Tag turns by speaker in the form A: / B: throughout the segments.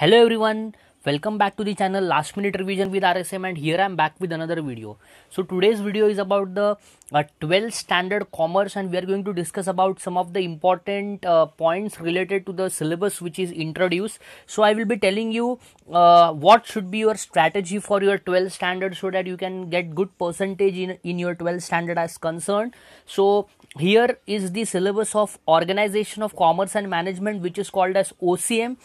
A: hello everyone welcome back to the channel last minute revision with rsm and here i'm back with another video so today's video is about the uh, 12 standard commerce and we are going to discuss about some of the important uh, points related to the syllabus which is introduced so i will be telling you uh, what should be your strategy for your 12 standard so that you can get good percentage in in your 12 standard as concerned so here is the syllabus of organization of commerce and management which is called as ocm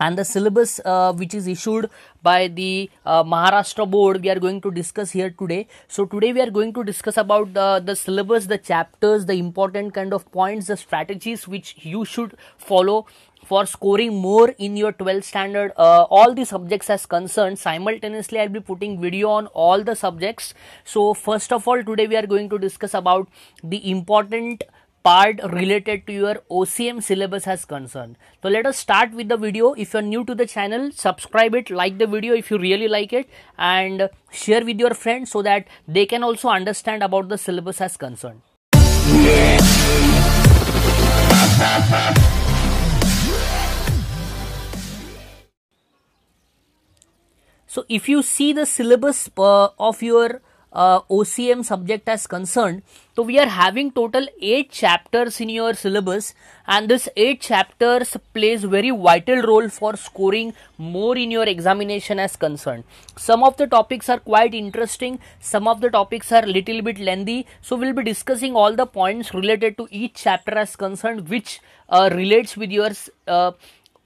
A: and the syllabus uh, which is issued by the uh, Maharashtra board we are going to discuss here today so today we are going to discuss about the, the syllabus the chapters the important kind of points the strategies which you should follow for scoring more in your 12th standard uh, all the subjects as concerned simultaneously i'll be putting video on all the subjects so first of all today we are going to discuss about the important part related to your OCM syllabus has concerned. So let us start with the video. If you are new to the channel, subscribe it, like the video if you really like it and share with your friends so that they can also understand about the syllabus as concerned. So if you see the syllabus uh, of your uh, OCM subject as concerned, so we are having total 8 chapters in your syllabus and this 8 chapters plays very vital role for scoring more in your examination as concerned. Some of the topics are quite interesting, some of the topics are little bit lengthy. So we'll be discussing all the points related to each chapter as concerned which uh, relates with your uh,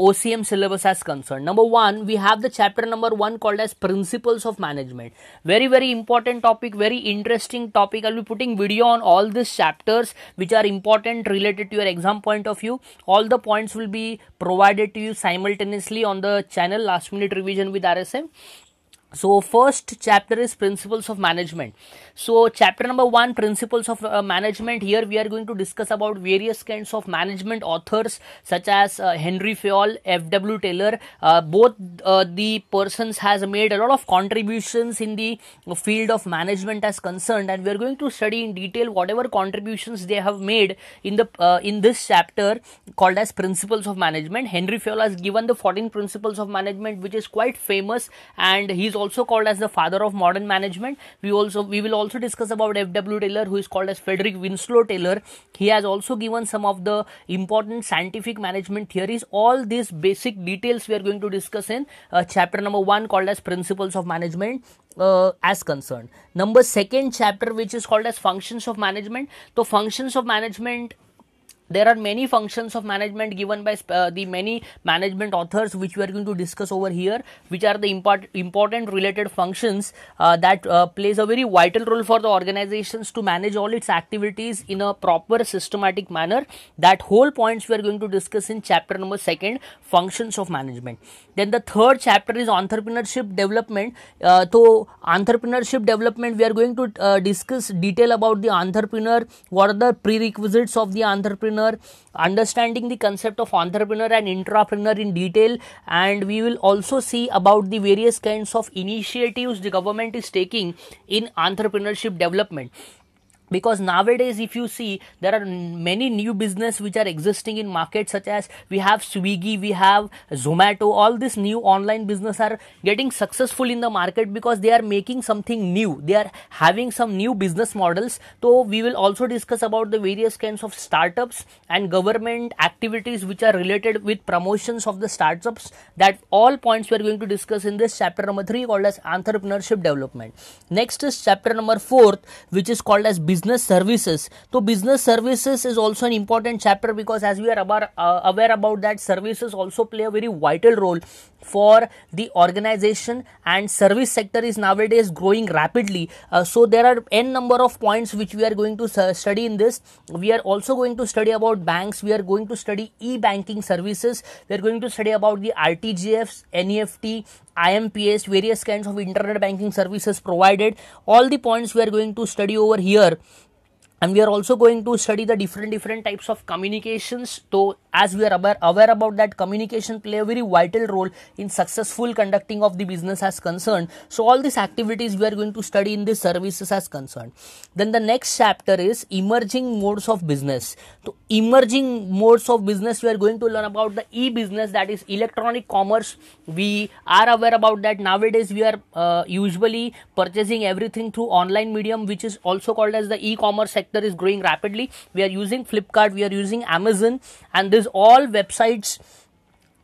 A: OCM syllabus as concerned. Number one, we have the chapter number one called as Principles of Management. Very, very important topic, very interesting topic. I'll be putting video on all these chapters which are important related to your exam point of view. All the points will be provided to you simultaneously on the channel last minute revision with RSM so first chapter is principles of management so chapter number 1 principles of uh, management here we are going to discuss about various kinds of management authors such as uh, henry fayol fw taylor uh, both uh, the persons has made a lot of contributions in the field of management as concerned and we are going to study in detail whatever contributions they have made in the uh, in this chapter called as principles of management henry fayol has given the 14 principles of management which is quite famous and he's also called as the father of modern management. We also we will also discuss about F.W. Taylor, who is called as Frederick Winslow Taylor. He has also given some of the important scientific management theories. All these basic details we are going to discuss in uh, chapter number one, called as Principles of Management. Uh, as concerned number second chapter which is called as functions of management so functions of management there are many functions of management given by uh, the many management authors which we are going to discuss over here which are the import, important related functions uh, that uh, plays a very vital role for the organizations to manage all its activities in a proper systematic manner that whole points we are going to discuss in chapter number second functions of management then the third chapter is entrepreneurship development so uh, entrepreneurship development we are going to uh, discuss detail about the entrepreneur what are the prerequisites of the entrepreneur entrepreneur, understanding the concept of entrepreneur and intrapreneur in detail, and we will also see about the various kinds of initiatives the government is taking in entrepreneurship development because nowadays if you see there are many new business which are existing in market such as we have swiggy we have zomato all these new online business are getting successful in the market because they are making something new they are having some new business models so we will also discuss about the various kinds of startups and government activities which are related with promotions of the startups that all points we are going to discuss in this chapter number 3 called as entrepreneurship development next is chapter number 4 which is called as business business services so business services is also an important chapter because as we are aware, uh, aware about that services also play a very vital role for the organization and service sector is nowadays growing rapidly uh, so there are n number of points which we are going to study in this we are also going to study about banks we are going to study e-banking services we are going to study about the rtgfs neft imps various kinds of internet banking services provided all the points we are going to study over here and we are also going to study the different different types of communications so as we are aware, aware about that communication play a very vital role in successful conducting of the business as concerned so all these activities we are going to study in the services as concerned then the next chapter is emerging modes of business so emerging modes of business we are going to learn about the e-business that is electronic commerce we are aware about that nowadays we are uh, usually purchasing everything through online medium which is also called as the e-commerce sector sector is growing rapidly we are using flipkart we are using amazon and this all websites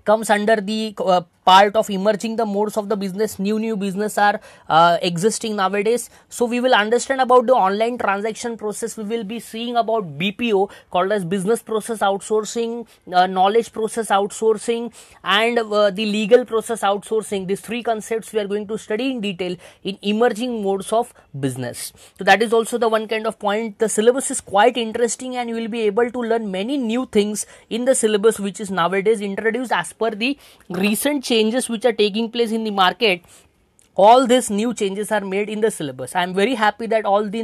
A: comes under the uh, part of emerging the modes of the business new new business are uh, existing nowadays so we will understand about the online transaction process we will be seeing about bpo called as business process outsourcing uh, knowledge process outsourcing and uh, the legal process outsourcing these three concepts we are going to study in detail in emerging modes of business so that is also the one kind of point the syllabus is quite interesting and you will be able to learn many new things in the syllabus which is nowadays introduced as per the recent change changes which are taking place in the market all these new changes are made in the syllabus i am very happy that all the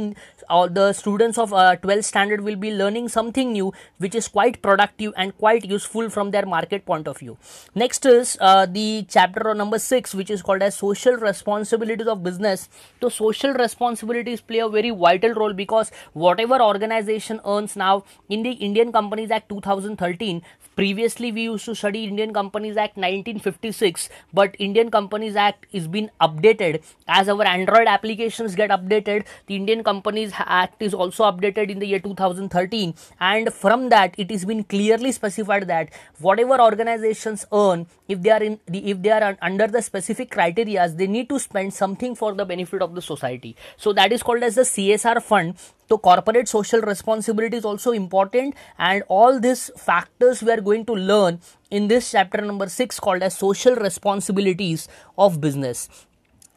A: all the students of uh, 12th standard will be learning something new which is quite productive and quite useful from their market point of view next is uh, the chapter number 6 which is called as social responsibilities of business so social responsibilities play a very vital role because whatever organization earns now in the indian companies act 2013 previously we used to study indian companies act 1956 but indian companies act is been updated updated as our android applications get updated the indian companies act is also updated in the year 2013 and from that it is been clearly specified that whatever organizations earn if they are in the if they are under the specific criteria they need to spend something for the benefit of the society so that is called as the csr fund so corporate social responsibility is also important and all these factors we are going to learn in this chapter number 6 called as social responsibilities of business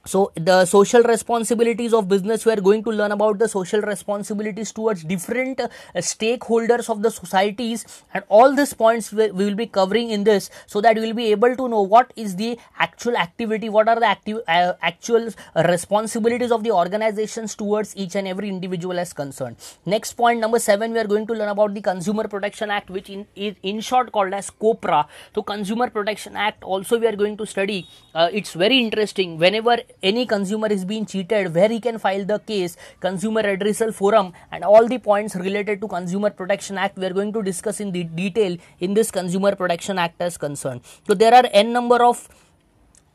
A: so the social responsibilities of business we are going to learn about the social responsibilities towards different uh, stakeholders of the societies and all these points we, will be covering in this so that we will be able to know what is the actual activity what are the active uh, actual responsibilities of the organizations towards each and every individual as concerned next point number 7 we are going to learn about the consumer protection act which in, is in short called as copra so consumer protection act also we are going to study uh, it's very interesting whenever any consumer is being cheated where he can file the case consumer redressal forum and all the points related to consumer protection act we are going to discuss in the detail in this consumer protection act as concerned so there are n number of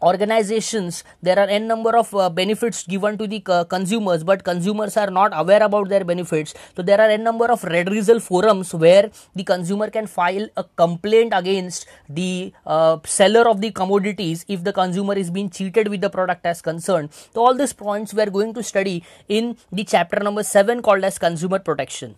A: organizations there are n number of uh, benefits given to the uh, consumers but consumers are not aware about their benefits so there are n number of redressal forums where the consumer can file a complaint against the uh, seller of the commodities if the consumer is being cheated with the product as concerned so all these points we are going to study in the chapter number 7 called as consumer protection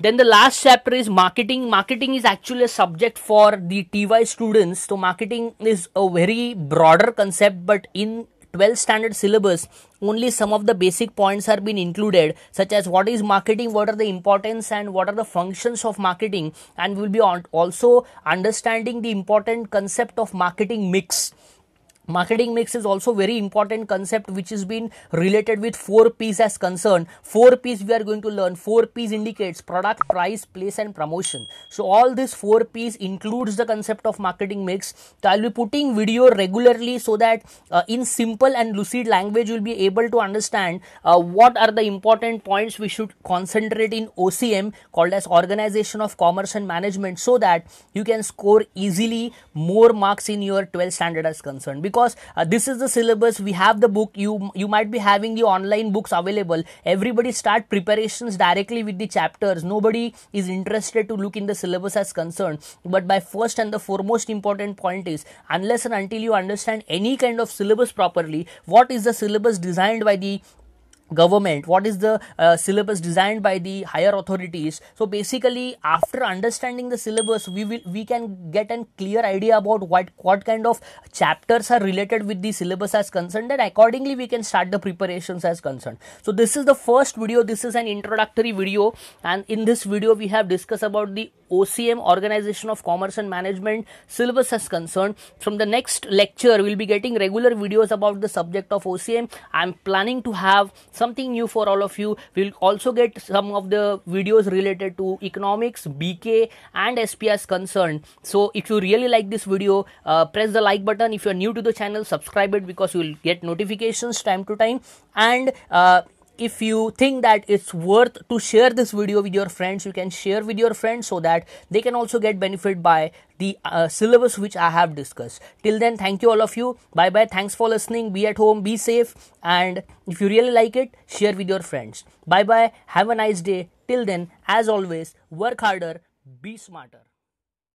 A: then the last chapter is marketing marketing is actually a subject for the ty students so marketing is a very broader concept but in 12 standard syllabus only some of the basic points are been included such as what is marketing what are the importance and what are the functions of marketing and we will be also understanding the important concept of marketing mix marketing mix is also very important concept which has been related with four p's as concerned four p's we are going to learn four p's indicates product price place and promotion so all these four p's includes the concept of marketing mix so i'll be putting video regularly so that uh, in simple and lucid language you'll be able to understand uh, what are the important points we should concentrate in ocm called as organization of commerce and management so that you can score easily more marks in your 12th standard as concerned because because uh, this is the syllabus we have the book you you might be having the online books available everybody start preparations directly with the chapters nobody is interested to look in the syllabus as concerned but by first and the foremost important point is unless and until you understand any kind of syllabus properly what is the syllabus designed by the government what is the uh, syllabus designed by the higher authorities so basically after understanding the syllabus we will we can get a clear idea about what what kind of chapters are related with the syllabus as concerned and accordingly we can start the preparations as concerned so this is the first video this is an introductory video and in this video we have discussed about the OCM organization of commerce and management syllabus as concerned from the next lecture we'll be getting regular videos about the subject of OCM i'm planning to have something new for all of you we'll also get some of the videos related to economics bk and sps concerned so if you really like this video uh, press the like button if you're new to the channel subscribe it because you will get notifications time to time and uh, if you think that it's worth to share this video with your friends you can share with your friends so that they can also get benefit by the uh, syllabus which i have discussed till then thank you all of you bye bye thanks for listening be at home be safe and if you really like it share with your friends bye bye have a nice day till then as always work harder be smarter